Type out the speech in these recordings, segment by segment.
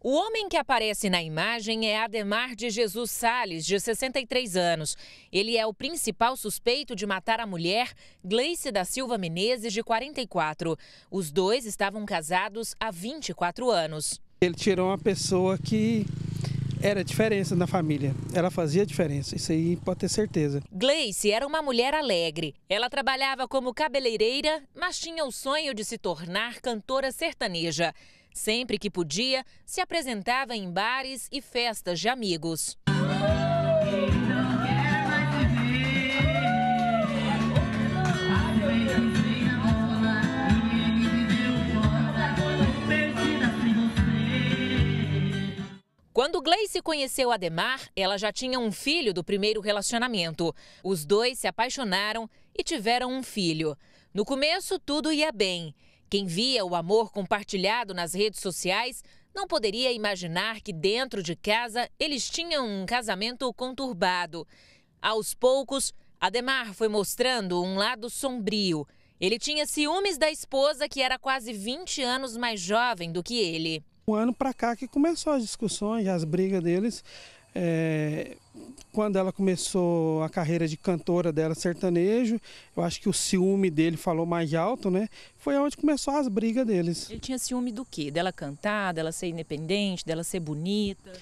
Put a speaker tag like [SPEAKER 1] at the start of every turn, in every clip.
[SPEAKER 1] O homem que aparece na imagem é Ademar de Jesus Sales, de 63 anos. Ele é o principal suspeito de matar a mulher Gleice da Silva Menezes, de 44. Os dois estavam casados há 24 anos.
[SPEAKER 2] Ele tirou uma pessoa que era diferença na família. Ela fazia diferença, isso aí pode ter certeza.
[SPEAKER 1] Gleice era uma mulher alegre. Ela trabalhava como cabeleireira, mas tinha o sonho de se tornar cantora sertaneja. Sempre que podia, se apresentava em bares e festas de amigos. Quando Gleice conheceu Ademar, ela já tinha um filho do primeiro relacionamento. Os dois se apaixonaram e tiveram um filho. No começo, tudo ia bem. Quem via o amor compartilhado nas redes sociais não poderia imaginar que dentro de casa eles tinham um casamento conturbado. Aos poucos, Ademar foi mostrando um lado sombrio. Ele tinha ciúmes da esposa, que era quase 20 anos mais jovem do que ele.
[SPEAKER 2] Um ano para cá que começou as discussões, as brigas deles. É, quando ela começou a carreira de cantora dela, sertanejo, eu acho que o ciúme dele falou mais alto, né? Foi onde começou as brigas deles. Ele tinha ciúme do
[SPEAKER 1] quê? Dela cantar, dela ser independente, dela ser bonita?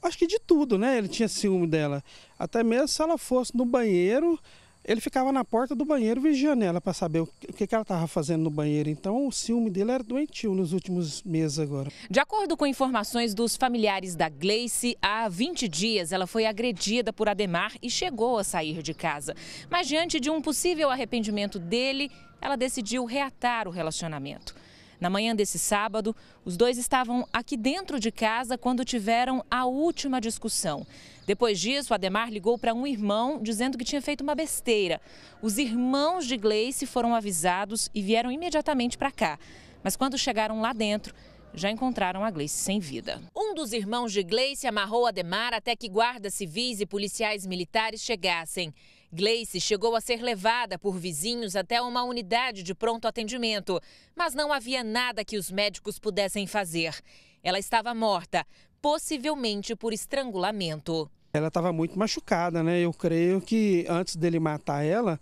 [SPEAKER 2] Acho que de tudo, né? Ele tinha ciúme dela. Até mesmo se ela fosse no banheiro, ele ficava na porta do banheiro vigiando ela para saber o que, que ela estava fazendo no banheiro. Então o ciúme dele era doentio nos últimos meses agora.
[SPEAKER 1] De acordo com informações dos familiares da Gleice, há 20 dias ela foi agredida por Ademar e chegou a sair de casa. Mas diante de um possível arrependimento dele, ela decidiu reatar o relacionamento. Na manhã desse sábado, os dois estavam aqui dentro de casa quando tiveram a última discussão. Depois disso, Ademar ligou para um irmão dizendo que tinha feito uma besteira. Os irmãos de Gleice foram avisados e vieram imediatamente para cá. Mas quando chegaram lá dentro, já encontraram a Gleice sem vida. Um dos irmãos de Gleice amarrou Ademar até que guardas civis e policiais militares chegassem. Gleice chegou a ser levada por vizinhos até uma unidade de pronto atendimento, mas não havia nada que os médicos pudessem fazer. Ela estava morta, possivelmente por estrangulamento.
[SPEAKER 2] Ela estava muito machucada, né? Eu creio que antes dele matar ela,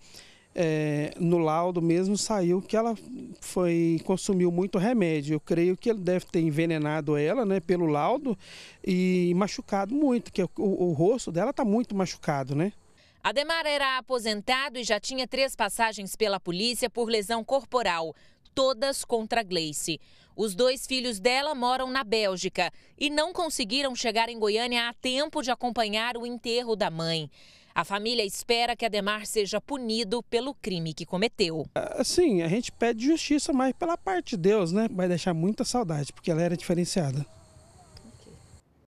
[SPEAKER 2] é, no laudo mesmo saiu que ela foi consumiu muito remédio. Eu creio que ele deve ter envenenado ela, né, pelo laudo e machucado muito, que é o, o rosto dela está muito machucado, né?
[SPEAKER 1] Ademar era aposentado e já tinha três passagens pela polícia por lesão corporal, todas contra Gleice. Os dois filhos dela moram na Bélgica e não conseguiram chegar em Goiânia a tempo de acompanhar o enterro da mãe. A família espera que Ademar seja punido pelo crime que cometeu. Ah,
[SPEAKER 2] sim, a gente pede justiça, mas pela parte de Deus, né? Vai deixar muita saudade, porque ela era diferenciada.